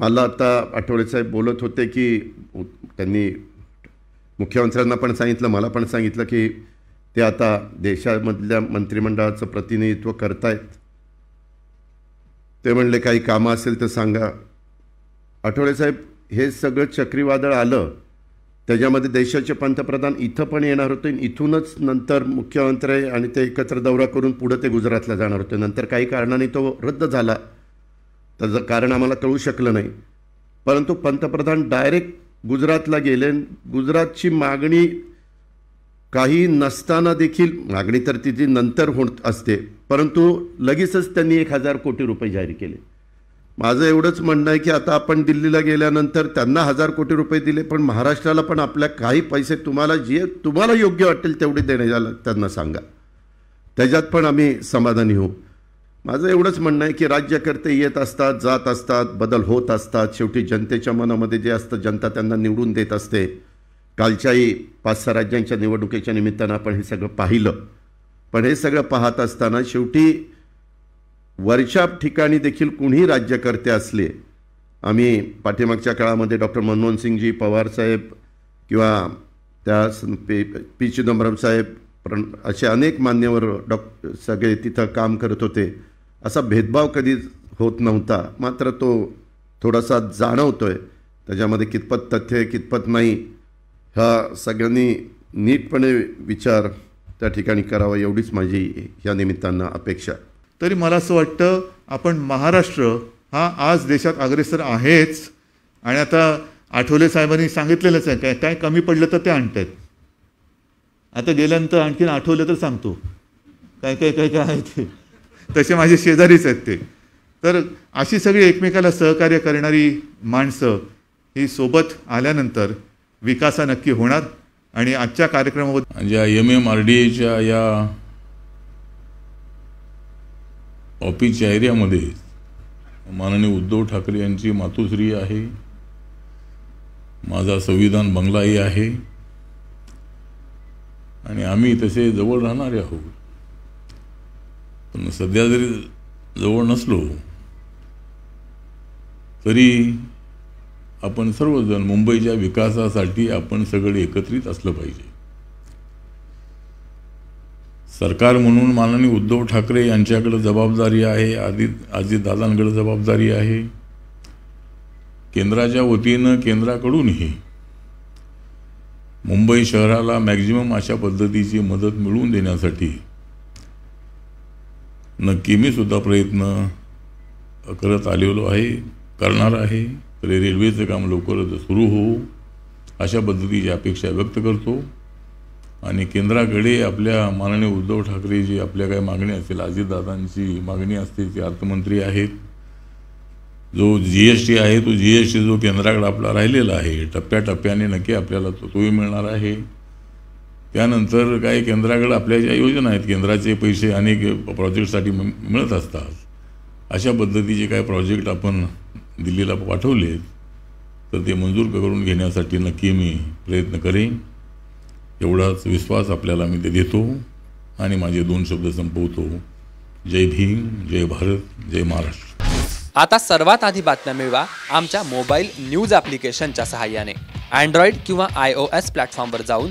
मला आता आठवले साहेब बोलत होते की त्यांनी मुख्यमंत्र्यांना पण सांगितलं मला पण सांगितलं की ते आता देशामधल्या मंत्रिमंडळाचं प्रतिनिधित्व करतायत ते म्हणले काही कामं असेल तर सांगा आठवले साहेब हे सगळं चक्रीवादळ आलं त्याच्यामध्ये देशाचे पंतप्रधान इथं पण येणार होते इथूनच नंतर मुख्यमंत्री आणि ते एकत्र दौरा करून पुढं ते गुजरातला जाणार होते नंतर काही कारणाने तो रद्द झाला त्याचं कारण आम्हाला कळू शकलं नाही परंतु पंतप्रधान डायरेक्ट गुजरातला गेले गुजरातची मागणी काही नसताना देखील मागणी तर तिथे नंतर होत असते परंतु लगेचच त्यांनी एक हजार कोटी रुपये जाहीर केले माझं एवढंच म्हणणं आहे की आता आपण दिल्लीला गेल्यानंतर त्यांना हजार कोटी रुपये दिले पण महाराष्ट्राला पण आपल्या काही पैसे तुम्हाला जे तुम्हाला योग्य वाटेल तेवढे देण्याला त्यांना सांगा त्याच्यात पण आम्ही समाधानी होऊ माझं एवढंच म्हणणं आहे की राज्यकर्ते येत असतात जात असतात बदल होत असतात शेवटी जनतेच्या मनामध्ये जे असतं जनता त्यांना निवडून देत असते कालच्याही पाच सहा राज्यांच्या निवडणुकीच्या निमित्तानं आपण हे सगळं पाहिलं पण हे सगळं पाहत असताना शेवटी वरच्या ठिकाणी देखील कुणीही राज्यकर्ते असले आम्ही पाठीमागच्या काळामध्ये डॉक्टर मनमोहन सिंगजी पवारसाहेब किंवा त्या पी पी चिदंबरम साहेब प्रण असे अनेक मान्यवर डॉ सगळे तिथं काम करत होते असा भेदभाव कधीच होत नव्हता मात्र तो थोडासा जाणवतो आहे त्याच्यामध्ये कितपत तथ्य आहे कितपत नाही हा सगळ्यांनी नीटपणे विचार त्या ठिकाणी करावा एवढीच माझी या निमित्तानं अपेक्षा तरी मला असं वाटतं आपण महाराष्ट्र हा आज देशात अग्रेसर आहेच आणि आता आठवले साहेबांनी सांगितलेलंच आहे काय काय कमी पडलं तर ते आणत आहेत आता गेल्यानंतर आणखीन आठवले तर सांगतो काय काय काय काय आहे ते तसे माझे शेजारीच आहेत ते तर अशी सगळी एकमेकाला सहकार्य करणारी माणसं ही सोबत आल्यानंतर विकासा नक्की होणार आणि आजच्या कार्यक्रमावर ज्या एम एम आर डी एच्या या ऑफिसच्या एरियामध्ये माननीय उद्धव ठाकरे यांची मातोश्री आहे माझा संविधान बंगलाही आहे आणि आम्ही तसे जवळ राहणारे आहोत सध्या जरी जवळ नसलो तरी आपण सर्वजण मुंबईच्या विकासासाठी आपण सगळे एकत्रित असलं पाहिजे सरकार म्हणून माननीय उद्धव ठाकरे यांच्याकडं जबाबदारी आहे आधी दादांकडं जबाबदारी आहे केंद्राच्या वतीनं केंद्राकडूनही मुंबई शहराला मॅक्झिमम अशा पद्धतीची मदत मिळवून देण्यासाठी नक्की मी सुद्धा प्रयत्न करत आलेलो आहे करणार आहे तरी रेल्वेचं काम लवकरच सुरू होऊ अशा पद्धतीची अपेक्षा व्यक्त करतो आणि केंद्राकडे आपल्या माननीय उद्धव ठाकरे जी आपल्या काय मागणी असतील अजितदादांची मागणी असते ते अर्थमंत्री आहेत जो जी एस टी आहे तो जी एस टी जो केंद्राकडे आपला राहिलेला आहे टप्प्याटप्प्याने नक्की आपल्याला तो तोही मिळणार आहे त्यानंतर काही केंद्राकडं आपल्या ज्या योजना आहेत केंद्राचे पैसे अनेक प्रोजेक्टसाठी मिळत असतात अशा पद्धतीचे काय प्रोजेक्ट आपण दिल्लीला पाठवले तर ते मंजूर करून घेण्यासाठी नक्की मी प्रयत्न करेन एवढाच विश्वास आपल्याला मी ते देतो आणि माझे दोन शब्द संपवतो जय भीम जय भारत जय महाराष्ट्र आता सर्वात आधी बातम्या मिळवा आमच्या मोबाईल न्यूज ॲप्लिकेशनच्या सहाय्याने अँड्रॉइड किंवा आय ओ एस प्लॅटफॉर्मवर जाऊन